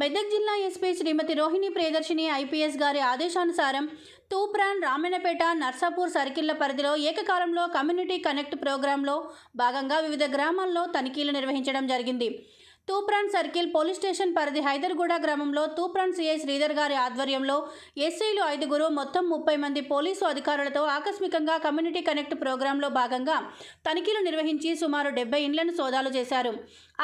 మెదక్ జిల్లా SP Shrimati Rohini Priyadarshini IPS గారి ఆదేశానుసారం తూప్రాన్ రామేణపేట నర్సాపూర్ సర్కిళ్ల పరిధిలో ఏకకాలంలో కమ్యూనిటీ కనెక్ట్ ప్రోగ్రాంలో భాగంగా వివిధ గ్రామాల్లో తనిఖీలు నిర్వహించడం జరిగింది తూప్రాన్ సర్కిల్ పోలీస్ స్టేషన్ పరిధి హైదర్గూడ గ్రామంలో తూప్రాన్ సిఐ శ్రీధర్ గారి ఆధ్వర్యంలో ఎస్ఐలు ఐదుగురు మొత్తం ముప్పై మంది పోలీసు అధికారులతో ఆకస్మికంగా కమ్యూనిటీ కనెక్ట్ ప్రోగ్రాంలో భాగంగా తనిఖీలు నిర్వహించి సుమారు డెబ్బై ఇండ్లను సోదాలు చేశారు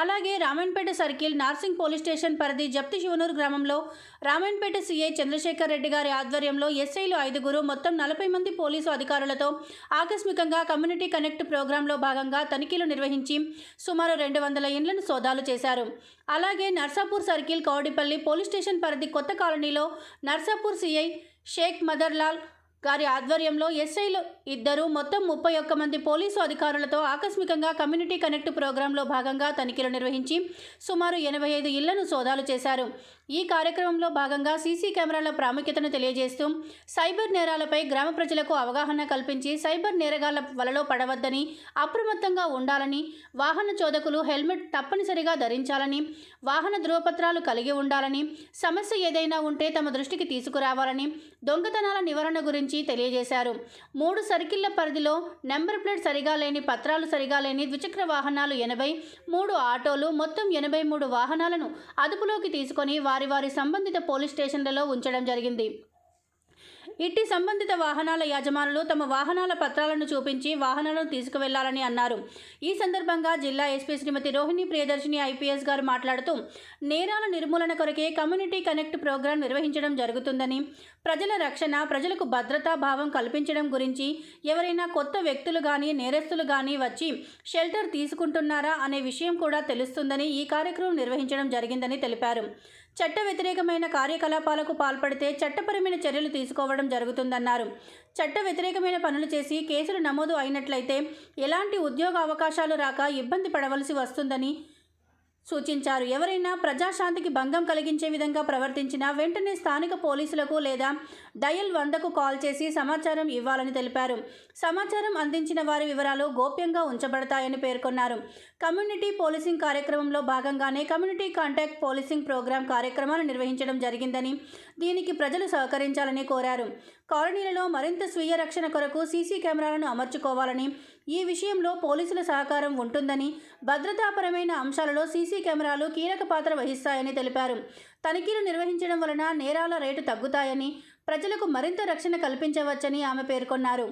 అలాగే Ramayampet circle Narsingi police station పరిధి జప్తి శివనూరు గ్రామంలో రామాయణపేట సిఐ చంద్రశేఖర్ రెడ్డి గారి ఆధ్వర్యంలో ఎస్ఐలు ఐదుగురు మొత్తం నలభై మంది పోలీసు అధికారులతో ఆకస్మికంగా కమ్యూనిటీ కనెక్ట్ ప్రోగ్రాంలో భాగంగా తనిఖీలు నిర్వహించి సుమారు రెండు వందల ఇండ్లను సోదాలు చేశారు నిర్వహించారు అలాగే Narsapur circle Kowdipally police station పరిధి కొత్త కాలనీలో నర్సాపూర్ సిఐ షేక్ మదర్లాల్ గారి ఆధ్వర్యంలో ఎస్ఐలు ఇద్దరు మొత్తం ముప్పై ఒక్క మంది పోలీసు అధికారులతో ఆకస్మికంగా కమ్యూనిటీ కనెక్ట్ ప్రోగ్రాంలో భాగంగా తనిఖీలు నిర్వహించి సుమారు ఎనభై ఐదు ఇళ్లను సోదాలు చేశారు ఈ కార్యక్రమంలో భాగంగా సీసీ కెమెరాల ప్రాముఖ్యతను తెలియజేస్తూ సైబర్ నేరాలపై గ్రామ ప్రజలకు అవగాహన కల్పించి సైబర్ నేరగాళ్ల వలలో పడవద్దని అప్రమత్తంగా ఉండాలని వాహన చోదకులు హెల్మెట్ తప్పనిసరిగా ధరించాలని వాహన ధృవపత్రాలు కలిగి ఉండాలని సమస్య ఏదైనా ఉంటే తమ దృష్టికి తీసుకురావాలని దొంగతనాల నివారణ గురించి గురించి తెలియజేశారు మూడు సర్కిళ్ల పరిధిలో నెంబర్ ప్లేట్ సరిగా లేని పత్రాలు సరిగా లేని ద్విచక్ర వాహనాలు ఎనభై మూడు ఆటోలు మొత్తం ఎనభై మూడు వాహనాలను అదుపులోకి తీసుకొని వారి వారి సంబంధిత పోలీస్ స్టేషన్లలో ఉంచడం జరిగింది ఇట్టి సంబంధిత వాహనాల యజమానులు తమ వాహనాల పత్రాలను చూపించి వాహనాలను తీసుకువెళ్లాలని అన్నారు ఈ సందర్భంగా జిల్లా ఎస్పీ శ్రీమతి రోహిణి ప్రియదర్శిని ఐపీఎస్ గారు మాట్లాడుతూ నేరాల నిర్మూలన కొరకే కమ్యూనిటీ కనెక్ట్ ప్రోగ్రాం నిర్వహించడం జరుగుతుందని ప్రజల రక్షణ ప్రజలకు భద్రతా భావం కల్పించడం గురించి ఎవరైనా కొత్త వ్యక్తులు కానీ నేరస్తులు కానీ వచ్చి షెల్టర్ తీసుకుంటున్నారా అనే విషయం కూడా తెలుస్తుందని ఈ కార్యక్రమం నిర్వహించడం జరిగిందని తెలిపారు చట్ట వ్యతిరేకమైన కార్యకలాపాలకు పాల్పడితే చట్టపరమైన చర్యలు తీసుకోవడం జరుగుతుందన్నారు చట్ట వ్యతిరేకమైన పనులు చేసి కేసులు నమోదు అయినట్లయితే ఎలాంటి ఉద్యోగ అవకాశాలు రాక ఇబ్బంది పడవలసి వస్తుందని సూచించారు ఎవరైనా ప్రజాశాంతికి భంగం కలిగించే విధంగా ప్రవర్తించినా వెంటనే స్థానిక పోలీసులకు లేదా డయల్ వందకు కాల్ చేసి సమాచారం ఇవ్వాలని తెలిపారు సమాచారం అందించిన వారి వివరాలు గోప్యంగా ఉంచబడతాయని పేర్కొన్నారు కమ్యూనిటీ పోలీసింగ్ కార్యక్రమంలో భాగంగానే కమ్యూనిటీ కాంటాక్ట్ పోలీసింగ్ ప్రోగ్రాం కార్యక్రమాలు నిర్వహించడం జరిగిందని దీనికి ప్రజలు సహకరించాలని కోరారు కాలనీలలో మరింత స్వీయ రక్షణ కొరకు సీసీ కెమెరాలను అమర్చుకోవాలని ఈ విషయంలో పోలీసుల సహకారం ఉంటుందని భద్రతాపరమైన అంశాలలో సీసీ సీసీ కెమెరాలు కీలక పాత్ర వహిస్తాయని తెలిపారు తనిఖీలు నిర్వహించడం వలన నేరాల రేటు తగ్గుతాయని ప్రజలకు మరింత రక్షణ కల్పించవచ్చని ఆమె పేర్కొన్నారు